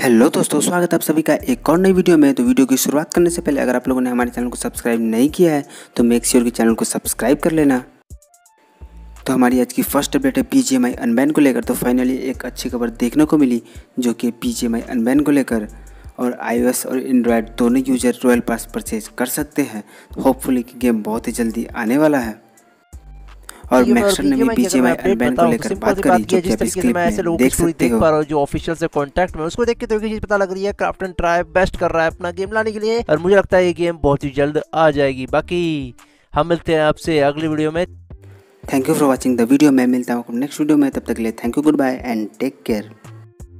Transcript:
hello दोस्तों स्वागत है आप सभी का एक और नई वीडियो में तो वीडियो की शुरुआत करने से पहले अगर आप लोगों ने हमारे चैनल को सब्सक्राइब नहीं किया है तो मेक श्योर की चैनल को सब्सक्राइब कर लेना तो हमारी आज की फर्स्ट अपडेट है पी अनबैन को लेकर तो फाइनली एक अच्छी खबर देखने को मिली जो कि पी अनबैन को लेकर और आई और एंड्रॉयड दोनों यूजर रॉयल पास परचेज कर सकते हैं होपफुली कि गेम बहुत ही जल्दी आने वाला है और मैक्सर ने भी को लेकर बात में देख सकते हो जो ऑफिशियल से कांटेक्ट में उसको देख के तो एक चीज पता लग रही है क्राफ्टन ट्राइब बेस्ट कर रहा है अपना गेम लाने के लिए और मुझे लगता है ये गेम बहुत ही जल्द आ जाएगी बाकी हम मिलते हैं आपसे अगली वीडियो में thank you for watching the video मैं मिलता हूँ नेक्स्ट वीडियो में तब तक के लिए thank you goodbye and take care